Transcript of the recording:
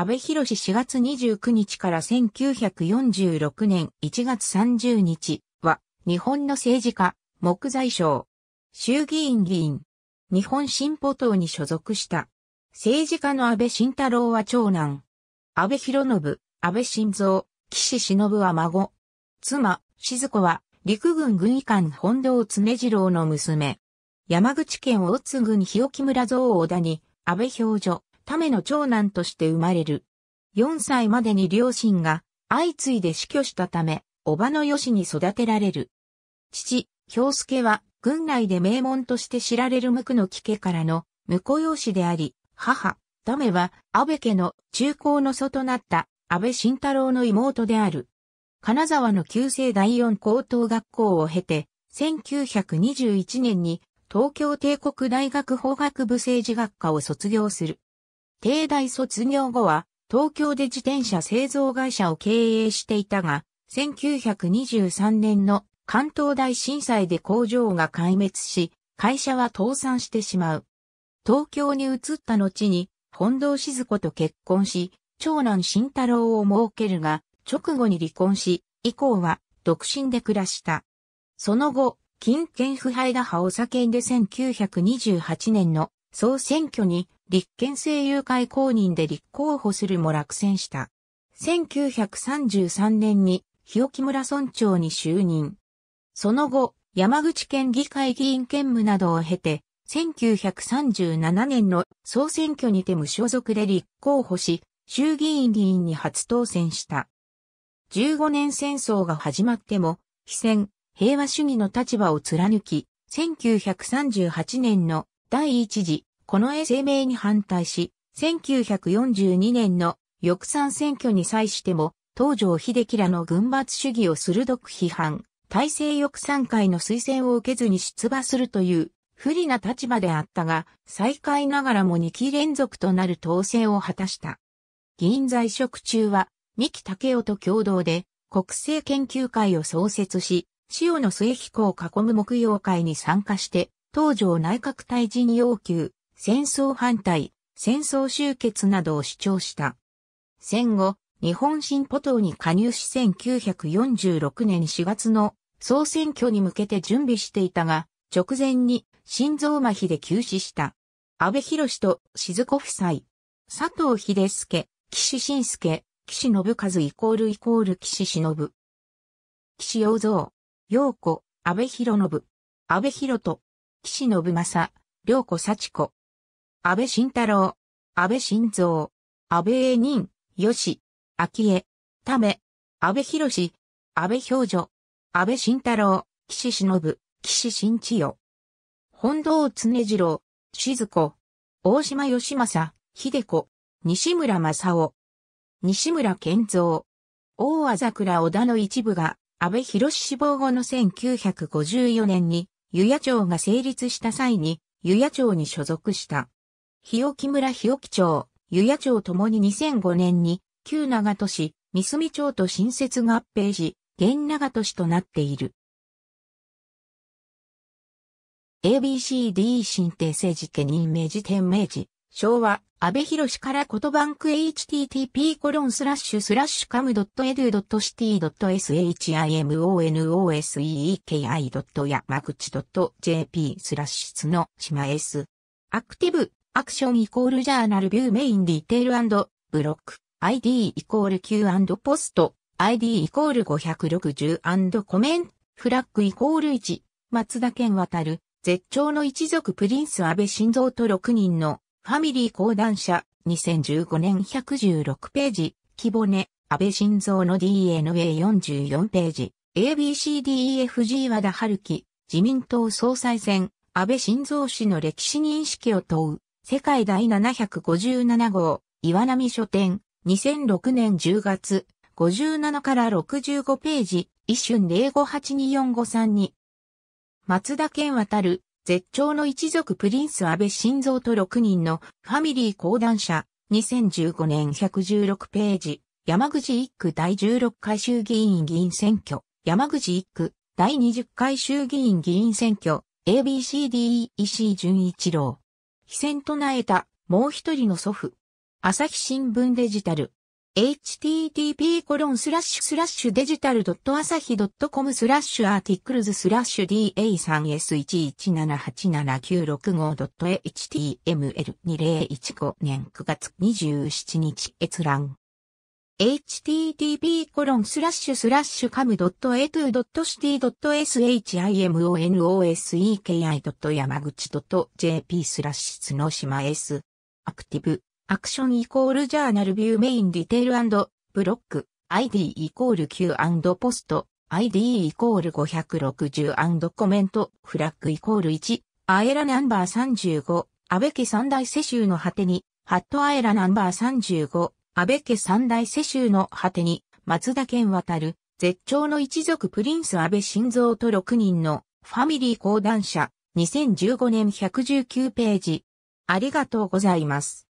安倍博士4月29日から1946年1月30日は、日本の政治家、木材省、衆議院議員、日本進歩党に所属した。政治家の安倍晋太郎は長男。安倍博信、安倍晋三、岸忍は孫。妻、静子は、陸軍軍医官本堂常次郎の娘。山口県大津郡日置村蔵大田に、安倍表所、ための長男として生まれる。4歳までに両親が相次いで死去したため、叔母の吉に育てられる。父、京介は、軍内で名門として知られる無垢の木家からの婿養子であり、母、ダメは安倍家の中高の祖となった安倍晋太郎の妹である。金沢の旧制第四高等学校を経て、1921年に東京帝国大学法学部政治学科を卒業する。帝大卒業後は、東京で自転車製造会社を経営していたが、1923年の関東大震災で工場が壊滅し、会社は倒産してしまう。東京に移った後に、本堂静子と結婚し、長男慎太郎を設けるが、直後に離婚し、以降は独身で暮らした。その後、金券腐敗打破を叫んで1928年の総選挙に立憲政友会公認で立候補するも落選した。1933年に日置村村長に就任。その後、山口県議会議員兼務などを経て、1937年の総選挙にて無所属で立候補し、衆議院議員に初当選した。15年戦争が始まっても、非戦、平和主義の立場を貫き、1938年の第一次この声明に反対し、1942年の翌参選挙に際しても、東条秀樹らの軍閥主義を鋭く批判、体制翌参会の推薦を受けずに出馬するという不利な立場であったが、再開ながらも2期連続となる当選を果たした。議員在職中は、三木武夫と共同で国政研究会を創設し、塩の末彦を囲む木曜会に参加して、東条内閣退陣要求、戦争反対、戦争終結などを主張した。戦後、日本新歩党に加入し1946年4月の総選挙に向けて準備していたが、直前に心臓麻痺で急死した。安倍博士と静子夫妻、佐藤秀介、岸信介、岸信和イコールイコール岸忍。岸洋蔵、陽子、安倍博信、安倍博と、岸信正、良子幸子、安倍晋太郎、安倍晋三、安倍栄人、吉、昭恵、ため、安倍博士、安倍表女、安倍晋太郎、岸忍、岸新千代。本堂常次郎、静子、大島義政、秀子、西村正夫、西村健三、大和桜小田の一部が安倍博士死亡後の1954年に、湯屋町が成立した際に、湯屋町に所属した。日置村日置町、湯屋町ともに2005年に、旧長都市、三隅町と新設合併し、現長都市となっている。ABCD 新訂正治家任命時点明治、昭和、安倍博士からことバンク http コロンスラッシュスラッシュカム .edu.city.shimonoseeki.yamauchi.jp スラッシュの島 S。アクティブアクションイコールジャーナルビューメインディテールブロック ID イコール Q& ポスト ID イコール560コメントフラッグイコール1松田健渡る絶頂の一族プリンス安倍晋三と6人のファミリー講談社2015年116ページ木骨安倍晋三の DNA44 ページ ABCDEFG 和田春樹自民党総裁選安倍晋三氏の歴史認識を問う世界第757号、岩波書店、2006年10月、57から65ページ、一瞬0582453松田健渡る、絶頂の一族プリンス安倍晋三と6人のファミリー講談社、2015年116ページ、山口一区第16回衆議院議員選挙、山口一区第20回衆議院議員選挙、ABCDEC 順一郎。被戦唱えた、もう一人の祖父。朝日新聞デジタル。http コロンスラッシュスラッシュデジタル朝日 .com スラッシュアーティクルズスラッシュ DA3S11787965.html2015 年9月27日閲覧。h t t p c a m a d u c i t y s h i m o n s e k i y a m a g u c h i j p スラッシュ角の島 S。アクティブ、アクションイコールジャーナルビューメインディテールブロック、ID イコール Q& ポスト、ID イコール560コメント、フラッグイコール1、アエラナンバー35、安倍家三大世襲の果てに、ハットアエラナンバー35、安倍家三大世襲の果てに、松田健渡る、絶頂の一族プリンス安倍晋三と6人のファミリー講談社2015年119ページ。ありがとうございます。